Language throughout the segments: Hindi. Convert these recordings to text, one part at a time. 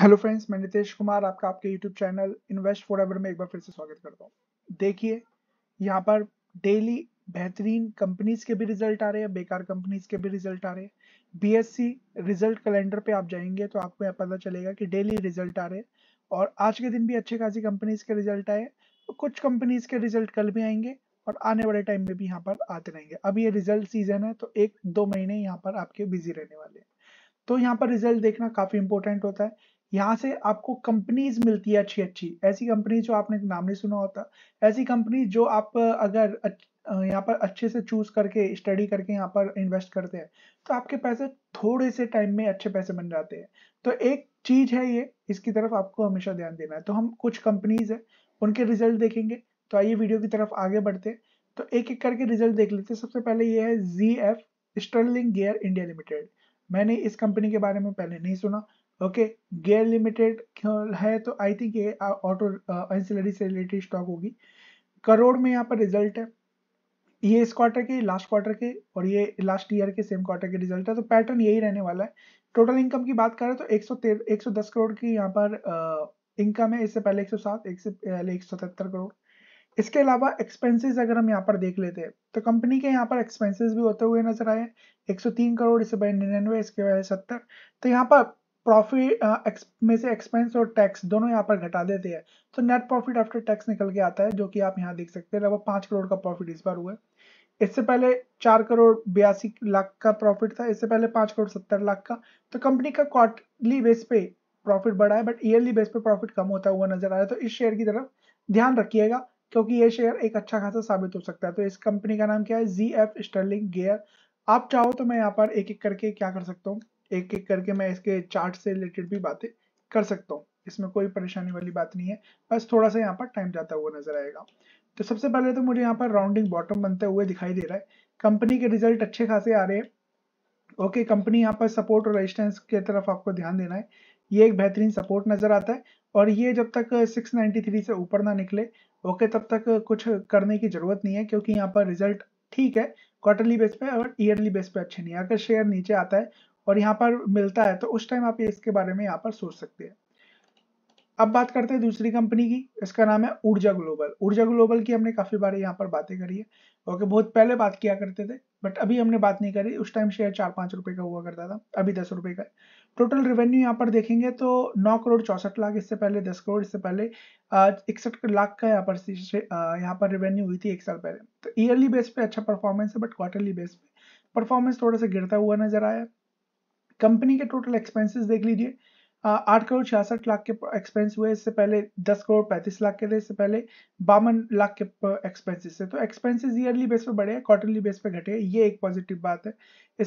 हेलो फ्रेंड्स मैं नितेश कुमार आपका आपके YouTube channel invest for ever में एक बार फिर से स्वागत करता हूँ देखिए यहाँ पर डेली बेहतरीन कंपनीज के भी रिजल्ट आ रहे हैं बेकार कंपनीज के भी रिजल्ट आ रहे हैं बीएससी रिजल्ट कैलेंडर पे आप जाएंगे तो आपको यहाँ पता चलेगा कि डेली रिजल्ट आ रहे हैं और आज के दिन भी अच्छे खासी कंपनीज के रिजल्ट आए तो कुछ कंपनीज के रिजल्ट कल भी आएंगे और आने वाले टाइम में भी यहाँ पर आते रहेंगे अब ये रिजल्ट सीजन है तो एक दो महीने यहाँ पर आपके बिजी रहने वाले हैं तो यहाँ पर रिजल्ट देखना काफी इंपॉर्टेंट होता है यहाँ से आपको कंपनीज मिलती है अच्छी अच्छी ऐसी कंपनी जो आपने नाम नहीं सुना होता ऐसी कंपनी जो आप अगर यहाँ पर अच्छे से चूज करके स्टडी करके यहाँ पर इन्वेस्ट करते हैं तो आपके पैसे थोड़े से टाइम में अच्छे पैसे बन जाते हैं तो एक चीज है ये इसकी तरफ आपको हमेशा ध्यान देना है तो हम कुछ कंपनीज है उनके रिजल्ट देखेंगे तो आइए वीडियो की तरफ आगे बढ़ते हैं तो एक एक करके रिजल्ट देख लेते हैं सबसे पहले ये है G F Sterling Gear India Limited मैंने इस कंपनी के बारे में पहले नहीं सुना ओके गेयर लिमिटेड है तो आई थिंक ये ऑटो एंसिलरी से रिलेटेड स्टॉक होगी करोड़ में यहाँ पर रिजल्ट है ये इस क्वार्टर के लास्ट क्वार्टर के और ये लास्ट ईयर के सेम क्वार्टर के रिजल्ट है तो पैटर्न यही रहने वाला है टोटल इनकम की बात करें तो एक सौ एक सौ दस करोड़ की यहाँ पर इनकम है इससे पहले एक सौ सात एक से पहले एक सौ सतहत्तर करोड़ इसके अलावा एक्सपेंसेस अगर हम यहाँ पर देख लेते हैं तो कंपनी के यहाँ पर एक्सपेंसेस भी होते हुए नजर आए 103 करोड़ इससे पहले निन्यानवे इसके पहले सत्तर तो यहाँ पर प्रॉफिट uh, में से एक्सपेंस और टैक्स दोनों यहाँ पर घटा देते हैं तो नेट प्रॉफिट आफ्टर टैक्स निकल के आता है जो कि आप यहाँ देख सकते हैं लगभग पाँच करोड़ का प्रॉफिट इस बार हुआ है इससे पहले चार करोड़ बयासी लाख का प्रॉफिट था इससे पहले पाँच करोड़ सत्तर लाख का तो कंपनी का क्वार्टरली बेस पे प्रॉफिट बढ़ा है बट ईयरली बेस पे प्रॉफिट कम होता हुआ नजर आ रहा है तो इस शेयर की तरफ ध्यान रखिएगा क्योंकि ये शेयर एक अच्छा खासा साबित हो सकता है तो इस कंपनी का नाम क्या है जी एफ स्टर्लिंग गेयर आप चाहो तो मैं यहाँ पर एक एक करके क्या कर सकता हूँ एक एक करके मैं इसके चार्ट से रिलेटेड भी बातें कर सकता हूँ इसमें कोई परेशानी वाली बात नहीं है बस थोड़ा सा यहाँ पर टाइम जाता हुआ नजर आएगा तो सबसे पहले तो मुझे यहाँ पर राउंडिंग बॉटम बनते हुए दिखाई दे रहा है कंपनी के रिजल्ट अच्छे खासे आ रहे हैं ओके कंपनी यहाँ पर सपोर्ट और रेजिस्टेंस के तरफ आपको ध्यान देना है ये एक बेहतरीन सपोर्ट नजर आता है और ये जब तक 693 से ऊपर ना निकले ओके तब तक कुछ करने की जरूरत नहीं है क्योंकि यहाँ पर रिजल्ट ठीक है क्वार्टरली बेस पे और ईयरली बेस पे अच्छे नहीं है अगर शेयर नीचे आता है और यहाँ पर मिलता है तो उस टाइम आप इसके बारे में यहाँ पर सोच सकते हैं अब बात करते हैं दूसरी कंपनी की इसका नाम है ऊर्जा ग्लोबल ऊर्जा ग्लोबल की हमने काफी बार यहाँ पर बातें करी है ओके बहुत पहले बात किया करते थे बट अभी हमने बात नहीं करी उस टाइम शेयर चार पांच रुपए का हुआ करता था अभी दस रुपए का टोटल रेवेन्यू यहाँ पर देखेंगे तो नौ करोड़ चौसठ लाख इससे पहले दस करोड़ इससे पहले इकसठ लाख का यहाँ पर यहाँ पर रेवेन्यू हुई थी एक साल पहले तो ईयरली बेस पे अच्छा परफॉर्मेंस है बट क्वार्टरली बेस पे परफॉर्मेंस थोड़ा सा गिरता हुआ नजर आया कंपनी के टोटल एक्सपेंसेस देख लीजिए आठ करोड़ छियासठ लाख के एक्सपेंस हुए इससे पहले दस करोड़ पैंतीस लाख के थे इससे पहले बावन लाख के एक्सपेंसेस थे तो एक्सपेंसेस ईयरली बेस पे बढ़े हैं क्वार्टरली बेस पे घटे ये एक पॉजिटिव बात है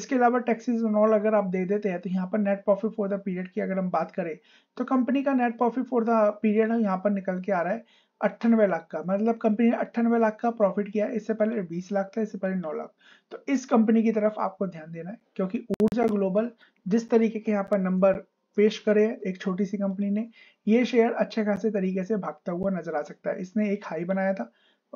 इसके अलावा टैक्सेस ऑल अगर आप दे देते हैं तो यहाँ पर net profit for the period की अगर हम बात करें तो कंपनी का net profit for the period यहाँ पर निकल के आ रहा है अट्ठानवे लाख का मतलब कंपनी ने अट्ठानवे लाख का प्रॉफिट किया इससे पहले बीस लाख था इससे पहले नौ लाख तो इस कंपनी की तरफ आपको ध्यान देना है क्योंकि ऊर्जा ग्लोबल जिस तरीके के यहाँ पर नंबर पेश करे एक छोटी सी कंपनी ने ये शेयर अच्छे खासे तरीके से भागता हुआ नजर आ सकता है इसने एक हाई बनाया था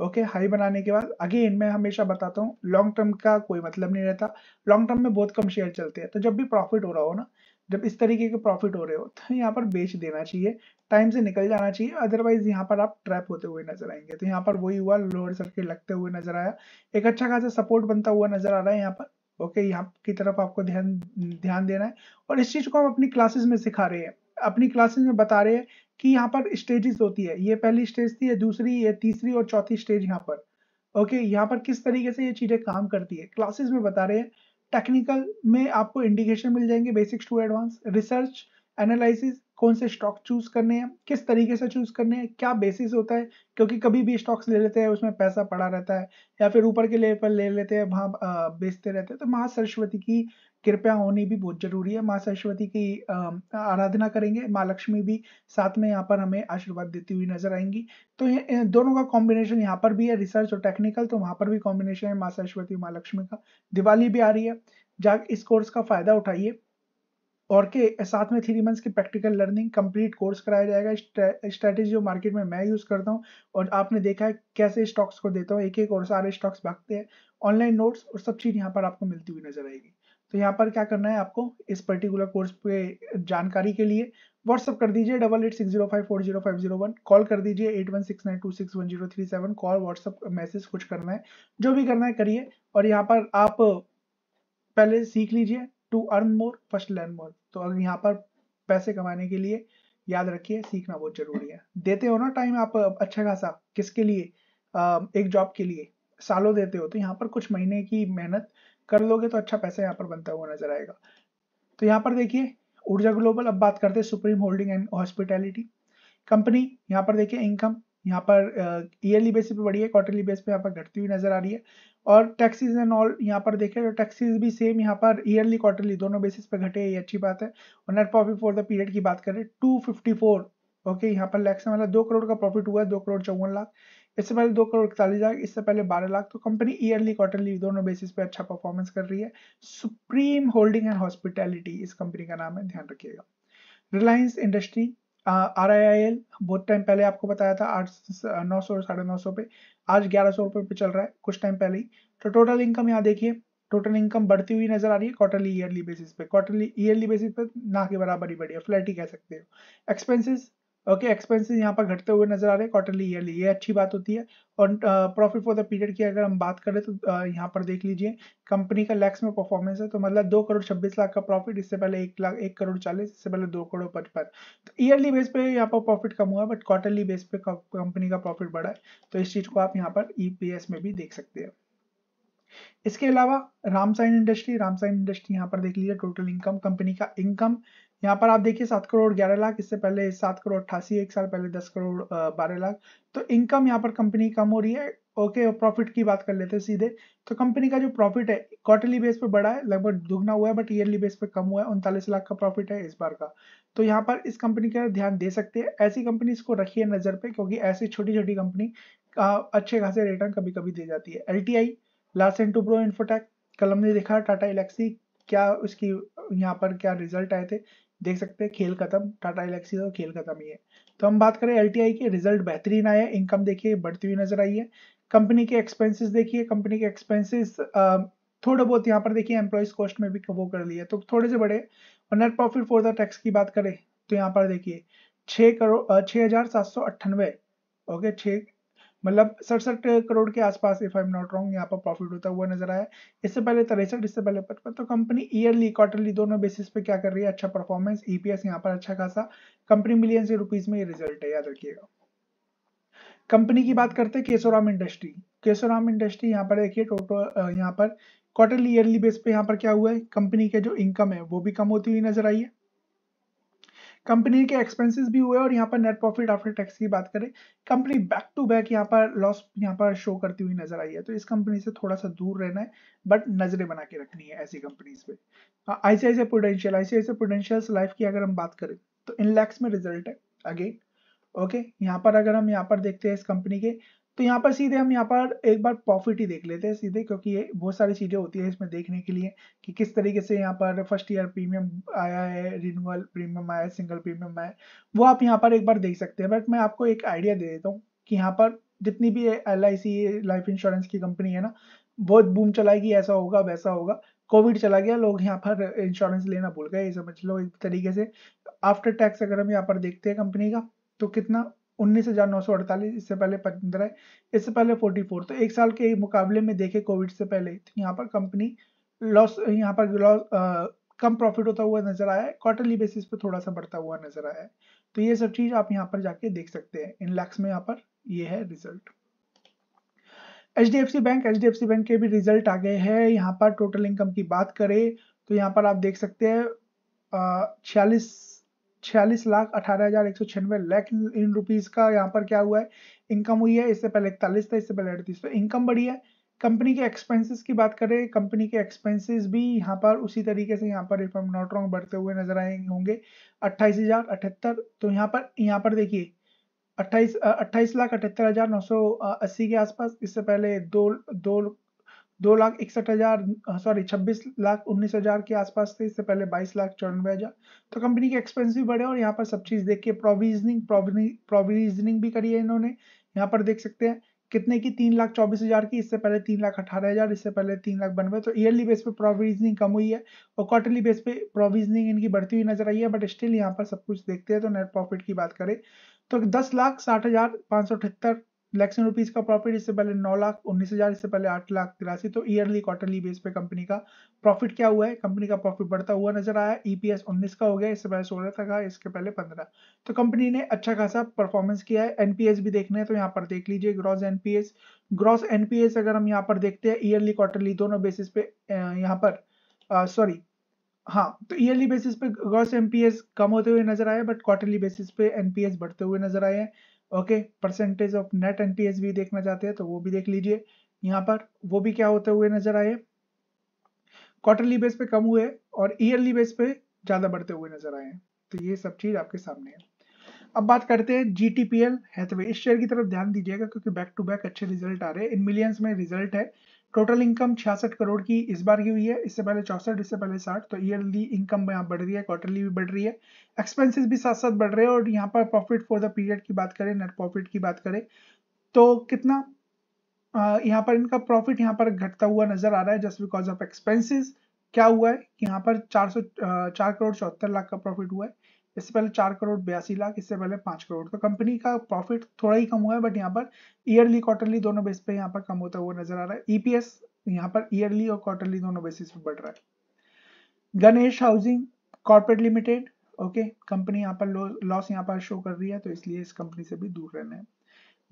ओके हाई बनाने के बाद अगेन मैं हमेशा बताता हूँ लॉन्ग टर्म का कोई मतलब नहीं रहता लॉन्ग टर्म में बहुत कम शेयर चलते हैं तो जब भी प्रॉफिट हो रहा हो ना जब इस तरीके के प्रॉफिट हो रहे हो तो यहाँ पर बेच देना चाहिए टाइम से निकल जाना चाहिए अदरवाइज यहाँ पर आप ट्रैप होते हुए नजर आएंगे तो यहाँ पर वही हुआ लोअर सर्किट लगते हुए नजर आया एक अच्छा खासा सपोर्ट बनता हुआ नजर आ रहा है यहाँ पर ओके यहाँ की तरफ आपको ध्यान ध्यान देना है और इस चीज को हम अपनी क्लासेस में सिखा रहे हैं अपनी क्लासेस में बता रहे हैं कि यहाँ पर स्टेजेस होती है ये पहली स्टेज थी या दूसरी ये तीसरी और चौथी स्टेज यहाँ पर ओके okay, यहाँ पर किस तरीके से ये चीजें काम करती है क्लासेस में बता रहे हैं टेक्निकल में आपको इंडिकेशन मिल जाएंगे basics to advance research analysis कौन से स्टॉक चूज करने हैं किस तरीके से चूज करने हैं क्या बेसिस होता है क्योंकि कभी भी स्टॉक्स ले लेते हैं उसमें पैसा पड़ा रहता है या फिर ऊपर के लेवल पर ले लेते हैं वहाँ बेचते रहते हैं तो महासरस्वती सरस्वती की कृपया होनी भी बहुत जरूरी है माँ सरस्वती की आराधना करेंगे माँ लक्ष्मी भी साथ में यहाँ पर हमें आशीर्वाद देती हुई नजर आएंगी तो ये दोनों का कॉम्बिनेशन यहाँ पर भी है रिसर्च और टेक्निकल तो वहाँ पर भी कॉम्बिनेशन है माँ सरस्वती माँ लक्ष्मी का दिवाली भी आ रही है जा इस कोर्स का फायदा उठाइए और के साथ में थ्री मंथ्स की प्रैक्टिकल लर्निंग कंप्लीट कोर्स कराया जाएगा स्ट्रैटेजी जो मार्केट में मैं यूज़ करता हूँ और आपने देखा है कैसे स्टॉक्स को देता हूँ एक एक और सारे स्टॉक्स भागते हैं ऑनलाइन नोट्स और सब चीज़ यहाँ पर आपको मिलती हुई नजर आएगी तो यहाँ पर क्या करना है आपको इस पर्टिकुलर कोर्स पे जानकारी के लिए व्हाट्सअप कर दीजिए double eight six zero five four zero five zero one call कर दीजिए eight one six nine two six one zero three seven call WhatsApp message कुछ करना है जो भी करना है करिए और यहाँ पर आप पहले सीख लीजिए to earn more first learn more तो अगर यहाँ पर पैसे कमाने के लिए याद रखिए सीखना बहुत जरूरी है देते हो ना टाइम आप अच्छा खासा किसके लिए एक जॉब के लिए सालों देते हो तो यहाँ पर कुछ महीने की मेहनत कर लोगे तो अच्छा पैसा यहाँ पर बनता हुआ नजर आएगा तो यहाँ पर देखिए ऊर्जा ग्लोबल अब बात करते हैं Supreme Holding and Hospitality company यहाँ पर देखिए इनकम यहाँ पर ईयरली बेस पे बढ़ी है क्वार्टरली बेस पे यहाँ पर घटती हुई नजर आ रही है और टैक्सीज एंड ऑल यहाँ पर देखें तो टैक्सीज भी सेम यहाँ पर ईयरली क्वार्टरली दोनों बेसिस पे घटे ये अच्छी बात है और net profit for the period की बात करें टू फिफ्टी फोर ओके यहाँ पर लैक्स मतलब दो करोड़ का प्रॉफिट हुआ है दो करोड़ चौवन लाख इससे पहले दो करोड़ इकतालीस लाख इससे पहले बारह लाख तो कंपनी ईयरली क्वार्टरली दोनों बेसिस पे अच्छा परफॉर्मेंस कर रही है सुप्रीम होल्डिंग एंड हॉस्पिटैलिटी इस कंपनी का नाम है ध्यान रखिएगा Reliance Industry R I I L बहुत टाइम पहले आपको बताया था आठ नौ सौ साढ़े नौ सौ पे आज ग्यारह सौ रुपये पे चल रहा है कुछ टाइम पहले ही तो टोटल इनकम यहाँ देखिए टोटल इनकम बढ़ती हुई नजर आ रही है क्वार्टरली ईयरली बेसिस पे क्वार्टरली ईयरली बेसिस पे ना के बराबर ही बढ़ी है फ्लैट ही कह सकते हो एक्सपेंसिस ओके एक्सपेंसेस यहाँ पर घटते हुए नजर आ रहे हैं क्वार्टरली ईयरली ये अच्छी बात होती है और प्रॉफिट फॉर द पीरियड की अगर हम बात करें तो यहाँ पर देख लीजिए कंपनी का लैक्स में परफॉर्मेंस है तो मतलब दो करोड़ छब्बीस लाख का प्रॉफिट इससे पहले एक लाख एक करोड़ चालीस इससे पहले दो करोड़ पचपन तो ईयरली बेस पे यहाँ पर प्रॉफिट कम हुआ बट क्वार्टरली बेस पे कंपनी का प्रॉफिट बढ़ा है तो इस चीज़ को आप यहाँ पर ई e में भी देख सकते हैं इसके अलावा रामसाइन इंडस्ट्री रामसाइन इंडस्ट्री यहाँ पर देख लीजिए टोटल इनकम कंपनी का इनकम यहाँ पर आप देखिए सात करोड़ ग्यारह लाख इससे पहले सात करोड़ अट्ठासी एक साल पहले दस करोड़ बारह लाख तो इनकम यहाँ पर कंपनी कम हो रही है ओके okay, प्रॉफिट की बात कर लेते हैं सीधे तो कंपनी का जो प्रॉफिट है क्वार्टरली बेस पे बड़ा है लगभग दुगना हुआ है बट ईयरली बेस पे कम हुआ है उनतालीस लाख का प्रॉफिट है इस बार का तो यहाँ पर इस कंपनी का ध्यान दे सकते हैं ऐसी कंपनी को रखिए नज़र पे क्योंकि ऐसी छोटी छोटी कंपनी अच्छे खासे रिटर्न कभी कभी दे जाती है L T I Larsen Toubro Infotech कल हमने देखा टाटा इलेक्सी क्या उसकी यहाँ पर क्या रिजल्ट आए थे देख सकते हैं खेल खत्म टाटा गैलेक्सी और खेल खत्म ही है तो हम बात करें एल के रिजल्ट बेहतरीन आए इनकम देखिए बढ़ती हुई नजर आई है कंपनी के एक्सपेंसेस देखिए कंपनी के एक्सपेंसेस थोड़े बहुत यहाँ पर देखिए एम्प्लॉयज कॉस्ट में भी वो कर लिया तो थोड़े से बड़े और net profit for the tax की बात करें तो यहाँ पर देखिए छः करोड़ छः हजार सात सौ अट्ठानवे ओके छः मतलब सड़सठ करोड़ के आसपास if I am not wrong यहाँ पर प्रॉफिट होता हुआ नजर आया इससे पहले तिरसठ इससे पहले पचपन तो कंपनी ईयरली क्वार्टरली दोनों बेसिस पे क्या कर रही है अच्छा परफॉर्मेंस ईपीएस यहाँ पर अच्छा खासा कंपनी मिलियन से रुपीज में ये रिजल्ट है याद रखिएगा कंपनी की बात करते हैं केसोराम इंडस्ट्री केसोराम इंडस्ट्री यहाँ पर देखिए टोटल यहाँ पर क्वार्टरली ईयरली बेस पे यहाँ पर क्या हुआ है कंपनी के जो इनकम है वो भी कम होती हुई नजर आई है कंपनी के एक्सपेंसेस भी हुए और यहाँ पर नेट प्रॉफिट आफ्टर टैक्स की बात करें कंपनी बैक टू बैक यहाँ पर लॉस यहाँ पर शो करती हुई नजर आई है तो इस कंपनी से थोड़ा सा दूर रहना है बट नजरें बना के रखनी है ऐसी कंपनीज पे ICICI Prudential ICICI Prudential life की अगर हम बात करें तो इन लैक्स में रिजल्ट है अगेन ओके यहाँ पर अगर हम यहाँ पर देखते हैं इस कंपनी के तो यहाँ पर सीधे हम यहाँ पर एक बार प्रॉफिट ही देख लेते हैं सीधे क्योंकि ये बहुत सारी चीज़ें होती है इसमें देखने के लिए कि किस तरीके से यहाँ पर फर्स्ट ईयर प्रीमियम आया है रिन्यूअल प्रीमियम आया है सिंगल प्रीमियम आया वो आप यहाँ पर एक बार देख सकते हैं बट मैं आपको एक आइडिया दे देता हूँ कि यहाँ पर जितनी भी एल लाइफ इंश्योरेंस की कंपनी है ना बहुत बूम चलाएगी ऐसा होगा वैसा होगा कोविड चला गया लोग यहाँ पर इंश्योरेंस लेना भूल गए ये समझ लो एक तरीके से आफ्टर टैक्स अगर हम यहाँ पर देखते हैं कंपनी का तो कितना उन्नीस इससे पहले पंद्रह इससे पहले फोर्टी तो एक साल के मुकाबले में देखे कोविड से पहले तो यहाँ पर कंपनी लॉस यहाँ पर लॉस कम प्रॉफिट होता हुआ नजर आया है क्वार्टरली बेसिस पे थोड़ा सा बढ़ता हुआ नजर आया है तो ये सब चीज आप यहाँ पर जाके देख सकते हैं इन लैक्स में यहाँ पर ये है result H D F C bank H D F C bank के भी रिजल्ट आ गए हैं यहाँ पर टोटल इनकम की बात करें तो यहाँ पर आप देख सकते हैं छियालीस छियालीस लाख अठारह हजार एक सौ छियानवे लैख इन रुपीज का यहाँ पर क्या हुआ है इनकम हुई है इससे पहले इकतालीस था इससे पहले अड़तीस तो इनकम बढ़ी है कंपनी के एक्सपेंसेस की बात करें कंपनी के एक्सपेंसेस भी यहाँ पर उसी तरीके से यहाँ पर इफ नॉट रॉन्ग बढ़ते हुए नजर आए होंगे अट्ठाईस हजार अठहत्तर तो यहाँ पर यहाँ पर देखिए अट्ठाईस अट्ठाईस लाख अठहत्तर हजार नौ सौ अस्सी के आसपास इससे पहले दो दो दो लाख इकसठ हजार सॉरी छब्बीस लाख उन्नीस हजार के आसपास थे इससे पहले बाईस लाख चौरानवे हजार तो कंपनी के एक्सपेंस भी बढ़े और यहाँ पर सब चीज देख के प्रोविजनिंग प्रोविजनिंग भी करी है इन्होंने यहाँ पर देख सकते हैं कितने की तीन लाख चौबीस हजार की इससे पहले तीन लाख अठारह हजार इससे पहले तीन लाख बनवे तो ईयरली बेस पे प्रोविजनिंग कम हुई है और क्वार्टरली बेस पे प्रोविजनिंग इनकी बढ़ती हुई नजर आई है बट स्टिल यहाँ पर सब कुछ देखते हैं तो नेट प्रॉफिट की बात करें तो दस लाख साठ हजार पाँच सौ अठहत्तर लैक्स रुपीज का प्रॉफिट इससे पहले नौ लाख उन्नीस हजार इससे पहले आठ लाख तिरासी तो ईयरली क्वार्टरली बेस पे कंपनी का प्रॉफिट क्या हुआ है कंपनी का प्रॉफिट बढ़ता हुआ नजर आया ईपीएस उन्नीस का हो गया इससे पहले सोलह तक का इसके पहले पंद्रह तो कंपनी ने अच्छा खासा परफॉर्मेंस किया है एनपीएस भी देखना है तो यहाँ पर देख लीजिए ग्रॉस एनपीएस ग्रॉस एनपीएस अगर हम यहाँ पर देखते हैं ईयरली क्वार्टरली दोनों बेसिस पे यहाँ पर सॉरी हाँ तो ईयरली बेसिस पे ग्रॉस एनपीएस कम होते हुए नजर आए बट क्वार्टरली बेसिस पे एनपीएस बढ़ते हुए नजर आए हैं okay percentage of net NPS भी देखना चाहते हैं तो वो भी देख लीजिए यहाँ पर वो भी क्या होते हुए नजर आए क्वार्टरली बेस पे कम हुए और ईयरली बेस पे ज्यादा बढ़ते हुए नजर आए तो ये सब चीज आपके सामने है अब बात करते हैं G T P L Hathway इस शेयर की तरफ ध्यान दीजिएगा क्योंकि बैक टू बैक अच्छे रिजल्ट आ रहे हैं इन मिलियंस में रिजल्ट है टोटल इनकम छियासठ करोड़ की इस बार की हुई है इससे पहले चौसठ इससे पहले साठ तो ईयरली इनकम यहाँ बढ़ रही है क्वार्टरली भी बढ़ रही है एक्सपेंसेस भी साथ साथ बढ़ रहे हैं और यहाँ पर प्रॉफिट फॉर द पीरियड की बात करें नेट प्रॉफिट की बात करें तो कितना यहाँ पर इनका प्रॉफिट यहाँ पर घटता हुआ नजर आ रहा है जस्ट बिकॉज ऑफ एक्सपेंसिस क्या हुआ है यहाँ पर चार सौ चार करोड़ चौहत्तर लाख का प्रॉफिट हुआ है इससे पहले चार करोड़ बयासी लाख इससे पहले पांच करोड़ तो कंपनी का प्रॉफिट थोड़ा ही कम हुआ है बट यहाँ पर ईयरली क्वार्टरली दोनों बेस पे यहाँ पर कम होता हुआ नजर आ रहा है ईपीएस e यहाँ पर ईयरली और क्वार्टरली दोनों बेसिस पे बढ़ रहा है Ganesh housing corporate limited okay company यहाँ पर लॉस यहाँ पर शो कर रही है तो इसलिए इस कंपनी से भी दूर रहना है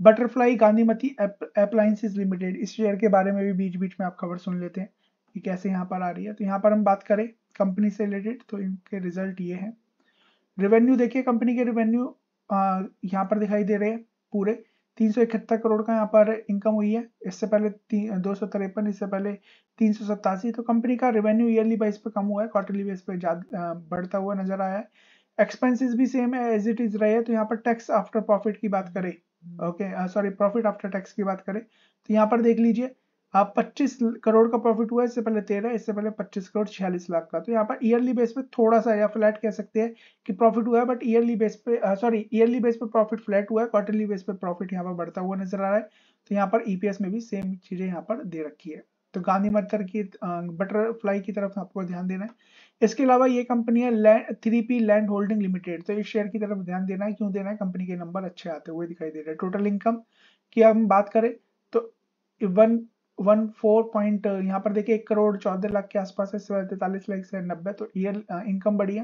बटरफ्लाई गांधीमती अप्लायंसेज लिमिटेड इस शेयर के बारे में भी बीच बीच में आप खबर सुन लेते हैं कि कैसे यहाँ पर आ रही है तो यहाँ पर हम बात करें कंपनी से रिलेटेड तो इनके रिजल्ट ये है रेवेन्यू देखिए कंपनी के रेवेन्यू यहाँ पर दिखाई दे रहे हैं पूरे तीन सौ इकहत्तर करोड़ का यहाँ पर इनकम हुई है इससे पहले दो सौ तिरपन इससे पहले तीन सौ सत्तासी तो कंपनी का रेवेन्यू ईयरली बेस पे कम हुआ है क्वार्टरली बेस पे बढ़ता हुआ नजर आया है एक्सपेंसिस भी सेम है एज इट इज रहे हैं तो यहाँ पर टैक्स आफ्टर प्रॉफिट की बात करें okay sorry profit after tax की बात करें तो यहाँ पर देख लीजिए आप 25 करोड़ का प्रॉफिट हुआ इससे पहले 13 इससे पहले 25 करोड़ छियालीस लाख का तो यहाँ पर ईयरली बेस पे थोड़ा सा या फ्लैट कह सकते हैं कि प्रॉफिट हुआ है बट ईयरली बेस पे सॉरी ईयरली बेस पे प्रॉफिट फ्लैट हुआ है क्वार्टरली बेस पे प्रॉफिट यहाँ पर बढ़ता हुआ नजर आ रहा है तो यहाँ पर ईपीएस e में भी सेम चीजें यहाँ पर दे रखी है तो गांधी मटर की बटरफ्लाई की तरफ आपको ध्यान देना है इसके अलावा ये कंपनी है three P land holding limited तो इस शेयर की तरफ ध्यान देना है क्यों देना है कंपनी के नंबर अच्छे आते हुए दिखाई दे रहे हैं टोटल इनकम की हम बात करें तो वन वन फोर पॉइंट यहाँ पर देखिए एक करोड़ चौदह लाख के आसपास है सिवाय तैतालीस लाख से नब्बे तो ईयर इनकम बढ़ी है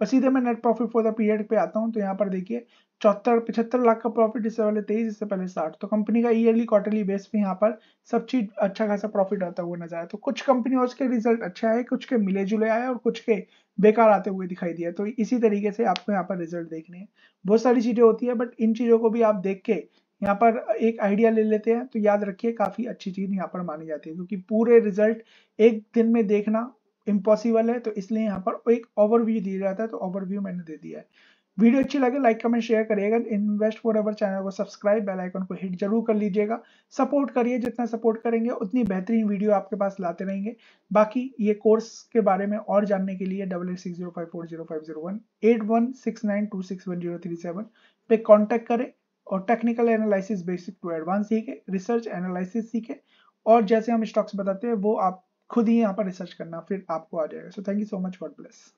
और सीधे मैं net profit for the period पे आता हूँ तो यहाँ पर देखिए चौहत्तर पचहत्तर लाख का प्रॉफिट इससे पहले तेईस इससे पहले साठ तो कंपनी का ईयरली क्वार्टरली बेस पे यहाँ पर सब चीज अच्छा खासा प्रॉफिट आता हुआ नजर आया तो कुछ कंपनी के रिजल्ट अच्छे आए कुछ के मिले जुले आए और कुछ के बेकार आते हुए दिखाई दिया तो इसी तरीके से आपको यहाँ पर रिजल्ट देखने हैं बहुत सारी चीजें होती है बट इन चीजों को भी आप देख के यहाँ पर एक आइडिया ले लेते हैं तो याद रखिए काफी अच्छी चीज यहाँ पर मानी जाती है क्योंकि पूरे रिजल्ट एक दिन में देखना इम्पॉसिबल है तो इसलिए यहाँ पर एक ओवरव्यू दिया जाता है तो ओवरव्यू मैंने दे दिया है वीडियो अच्छी लगे लाइक कमेंट शेयर करिएगा इन्वेस्ट फॉर एवर चैनल को सब्सक्राइब बेल आइकन को हिट जरूर कर लीजिएगा सपोर्ट करिए जितना सपोर्ट करेंगे उतनी बेहतरीन वीडियो आपके पास लाते रहेंगे बाकी ये कोर्स के बारे में और जानने के लिए double eight six zero five four zero five zero one eight one six nine two six one zero three seven पे कॉन्टैक्ट करें और technical analysis basic to advance सीखे रिसर्च एनालिसिस सीखे और जैसे हम स्टॉक्स बताते हैं वो आप खुद ही यहाँ पर रिसर्च करना फिर आपको आ जाएगा so thank you so much God bless